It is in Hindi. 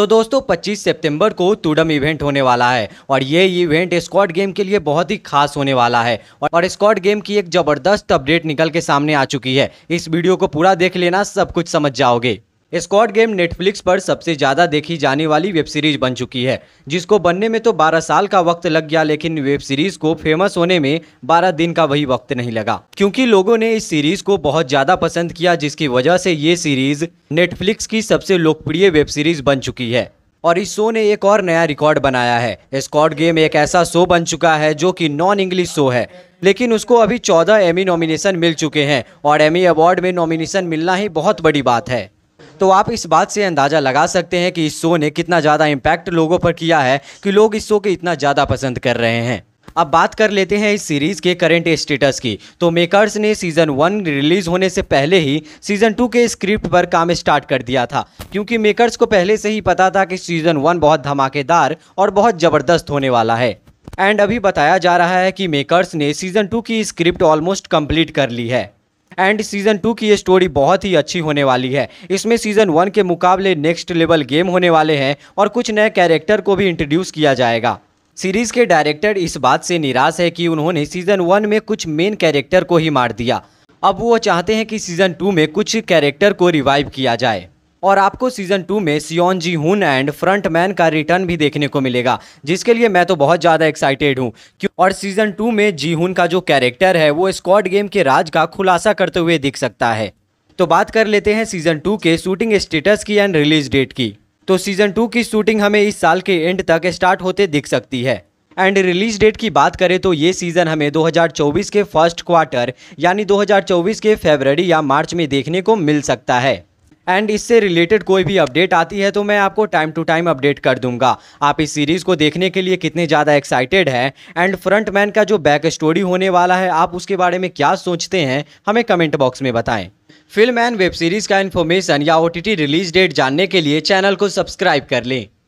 तो दोस्तों 25 सितंबर को टूडम इवेंट होने वाला है और ये इवेंट स्कॉट गेम के लिए बहुत ही खास होने वाला है और स्कॉट गेम की एक ज़बरदस्त अपडेट निकल के सामने आ चुकी है इस वीडियो को पूरा देख लेना सब कुछ समझ जाओगे स्क्वाड गेम नेटफ्लिक्स पर सबसे ज़्यादा देखी जाने वाली वेब सीरीज बन चुकी है जिसको बनने में तो 12 साल का वक्त लग गया लेकिन वेब सीरीज को फेमस होने में 12 दिन का वही वक्त नहीं लगा क्योंकि लोगों ने इस सीरीज को बहुत ज़्यादा पसंद किया जिसकी वजह से ये सीरीज नेटफ्लिक्स की सबसे लोकप्रिय वेब सीरीज बन चुकी है और इस शो ने एक और नया रिकॉर्ड बनाया है स्कॉट गेम एक ऐसा शो बन चुका है जो कि नॉन इंग्लिश शो है लेकिन उसको अभी 14 एमी नॉमिनेशन मिल चुके हैं और एमी अवार्ड में नॉमिनेशन मिलना ही बहुत बड़ी बात है तो आप इस बात से अंदाज़ा लगा सकते हैं कि इस शो ने कितना ज़्यादा इम्पैक्ट लोगों पर किया है कि लोग इस शो के इतना ज़्यादा पसंद कर रहे हैं अब बात कर लेते हैं इस सीरीज़ के करंट स्टेटस की तो मेकर्स ने सीज़न वन रिलीज़ होने से पहले ही सीज़न टू के स्क्रिप्ट पर काम स्टार्ट कर दिया था क्योंकि मेकर्स को पहले से ही पता था कि सीज़न वन बहुत धमाकेदार और बहुत ज़बरदस्त होने वाला है एंड अभी बताया जा रहा है कि मेकर्स ने सीज़न टू की स्क्रिप्ट ऑलमोस्ट कंप्लीट कर ली है एंड सीज़न टू की ये स्टोरी बहुत ही अच्छी होने वाली है इसमें सीज़न वन के मुकाबले नेक्स्ट लेवल गेम होने वाले हैं और कुछ नए कैरेक्टर को भी इंट्रोड्यूस किया जाएगा सीरीज़ के डायरेक्टर इस बात से निराश है कि उन्होंने सीज़न वन में कुछ मेन कैरेक्टर को ही मार दिया अब वो चाहते हैं कि सीज़न टू में कुछ कैरेक्टर को रिवाइव किया जाए और आपको सीजन टू में सियोन जी हुन एंड फ्रंट मैन का रिटर्न भी देखने को मिलेगा जिसके लिए मैं तो बहुत ज़्यादा एक्साइटेड हूँ और सीजन टू में जी हुन का जो कैरेक्टर है वो स्कॉट गेम के राज का खुलासा करते हुए दिख सकता है तो बात कर लेते हैं सीजन टू के शूटिंग स्टेटस की एंड रिलीज डेट की तो सीजन टू की शूटिंग हमें इस साल के एंड तक स्टार्ट होते दिख सकती है एंड रिलीज डेट की बात करें तो ये सीज़न हमें 2024 के फर्स्ट क्वार्टर यानी 2024 के फरवरी या मार्च में देखने को मिल सकता है एंड इससे रिलेटेड कोई भी अपडेट आती है तो मैं आपको टाइम टू टाइम अपडेट कर दूंगा आप इस सीरीज़ को देखने के लिए कितने ज़्यादा एक्साइटेड हैं एंड फ्रंट मैन का जो बैक स्टोरी होने वाला है आप उसके बारे में क्या सोचते हैं हमें कमेंट बॉक्स में बताएं फिल्म एंड वेब सीरीज़ का इन्फॉर्मेशन या ओ रिलीज डेट जानने के लिए चैनल को सब्सक्राइब कर लें